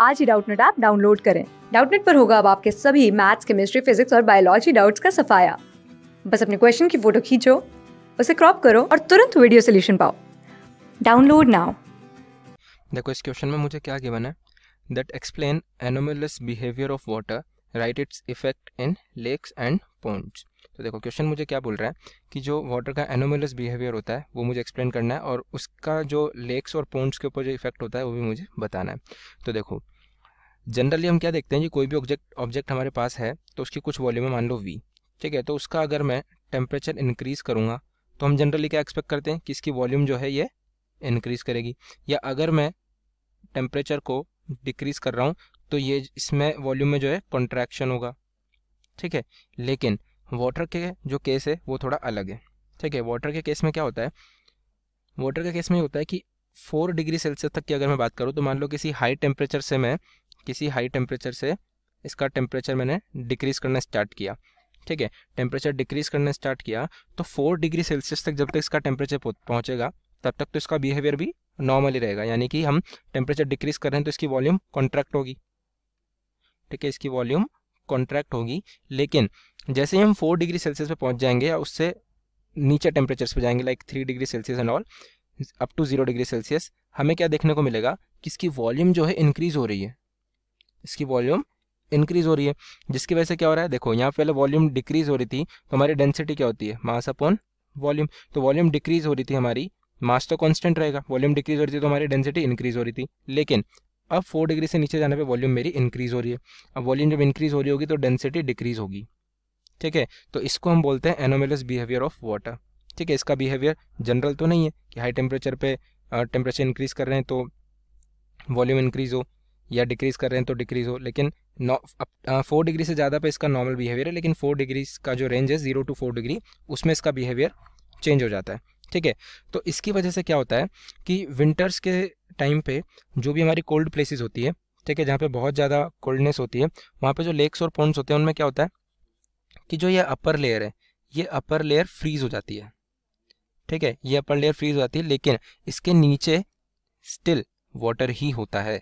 आज ही Doubtnut app download करें डाउटनेट पर होगा अब आपके सभी मैथ्स केमिस्ट्री फिजिक्स और बायोलॉजी डाउट्स का सफाया बस अपने क्वेश्चन की फोटो खींचो उसे क्रॉप करो और तुरंत वीडियो सोल्यूशन पाओ डाउनलोड नाउ देखो इस क्वेश्चन में मुझे क्या गिवन है that explain anomalous behaviour of water write its effect in lakes and ponds तो देखो क्वेश्चन मुझे क्या बोल रहा है कि जो वाटर का एनोमलस बिहेवियर होता है वो मुझे एक्सप्लेन करना है और उसका जो लेक्स और पॉन्ड्स के ऊपर जो इफेक्ट होता है वो भी मुझे बताना है तो देखो जनरली हम क्या देखते हैं कि कोई भी ऑब्जेक्ट ऑब्जेक्ट हमारे पास है तो उसकी कुछ वॉल्यूम है मान लो वी ठीक है तो उसका अगर मैं टेम्परेचर इंक्रीज़ करूँगा तो हम जनरली क्या एक्सपेक्ट करते हैं कि इसकी वॉल्यूम जो है ये इंक्रीज़ करेगी या अगर मैं टेम्परेचर को डिक्रीज़ कर रहा हूँ तो ये इसमें वॉल्यूम में जो है कॉन्ट्रैक्शन होगा ठीक है लेकिन वाटर के जो केस है वो थोड़ा अलग है ठीक है वाटर के केस में क्या होता है वाटर के केस में ये होता है कि फोर डिग्री सेल्सियस तक की अगर मैं बात करूँ तो मान लो किसी हाई टेम्परेचर से मैं किसी हाई टेम्परेचर से इसका टेम्परेचर मैंने डिक्रीज़ करना स्टार्ट किया ठीक है टेम्परेचर डिक्रीज़ करना स्टार्ट किया तो फोर डिग्री सेल्सियस तक जब तक इसका टेम्परेचर पहुँचेगा तब तक तो इसका बिहेवियर भी नॉर्मल ही रहेगा यानी कि हम टेम्परेचर डिक्रीज़ कर रहे हैं तो इसकी वॉल्यूम कॉन्ट्रैक्ट होगी ठीक है इसकी वॉल्यूम कॉन्ट्रैक्ट होगी लेकिन जैसे ही हम फोर डिग्री सेल्सियस पे पहुंच जाएंगे या उससे नीचे टेम्परेचर्स पे जाएंगे like three degree Celsius and all up to zero degree Celsius हमें क्या देखने को मिलेगा कि इसकी वॉल्यूम जो है इंक्रीज़ हो रही है इसकी वॉल्यूम इंक्रीज हो रही है जिसकी वजह से क्या हो रहा है देखो यहाँ पहले वॉल्यूम डिक्रीज हो रही थी तो हमारी डेंसिटी क्या होती है मास अपॉन वॉल्यूम तो वॉल्यूम डिक्रीज हो रही थी हमारी मास तो कांस्टेंट रहेगा वॉल्यूम डिक्रीज हो रही थी तो हमारी डेंसिटी इंक्रीज हो रही थी लेकिन अब फोर डिग्री से नीचे जाने पर वॉल्यूम मेरी इंक्रीज हो रही है अब वॉल्यूम जब इंक्रीज हो रही होगी तो डेंसिटी डिक्रीज होगी ठीक है तो इसको हम बोलते हैं एनोमेलस बिहेवियर ऑफ वाटर ठीक है इसका बिहेवियर जनरल तो नहीं है कि हाई टेम्परेचर पे टेम्परेचर इंक्रीज कर रहे हैं तो वॉल्यूम इंक्रीज हो या डिक्रीज़ कर रहे हैं तो डिक्रीज़ हो लेकिन फोर डिग्री से ज़्यादा पे इसका नॉर्मल बिहेवियर है लेकिन फोर डिग्री का जो रेंज है ज़ीरो टू फोर डिग्री उसमें इसका बिहेवियर चेंज हो जाता है ठीक है तो इसकी वजह से क्या होता है कि विंटर्स के टाइम पे जो भी हमारी कोल्ड प्लेसेस होती है ठीक है जहाँ पे बहुत ज़्यादा कोल्डनेस होती है वहाँ पे जो लेक्स और पॉन्ड्स होते हैं उनमें क्या होता है कि जो ये अपर लेयर है ये अपर लेयर फ्रीज हो जाती है ठीक है ये अपर लेयर फ्रीज हो जाती है लेकिन इसके नीचे स्टिल वाटर ही होता है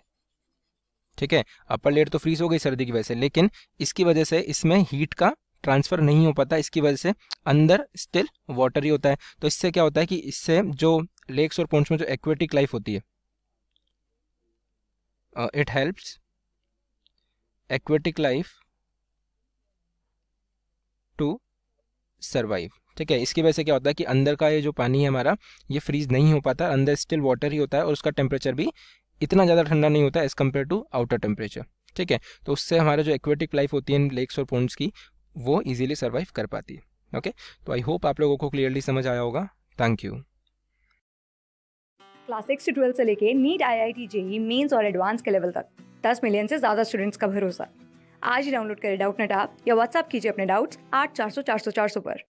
ठीक है अपर लेयर तो फ्रीज हो गई सर्दी की वजह से लेकिन इसकी वजह से इसमें हीट का ट्रांसफ़र नहीं हो पाता इसकी वजह से अंदर स्टिल वाटर ही होता है तो इससे क्या होता है कि इससे जो लेक्स और पोन्स में जो एक्वेटिक लाइफ होती है it helps aquatic life to survive ठीक है इसकी वजह से क्या होता है कि अंदर का ये जो पानी है हमारा ये फ्रीज नहीं हो पाता अंदर स्टिल वाटर ही होता है और उसका टेम्परेचर भी इतना ज़्यादा ठंडा नहीं होता as compare to outer temperature ठीक है तो उससे हमारा जो एक्वेटिक लाइफ होती है लेक्स और पोन्ट्स की वो ईजिली सर्वाइव कर पाती है ओके तो आई होप आप लोगों को क्लियरली समझ आया होगा थैंक यू क्लास सिक्स से ट्वेल्थ से लेके NEET I I T JEE mains और एडवांस के लेवल तक दस मिलियन से ज़्यादा स्टूडेंट्स का भरोसा आज ही डाउनलोड करें डाउट नेट आप या व्हाट्सअप कीजिए अपने डाउट्स आठ चार सौ चार सौ चार सौ पर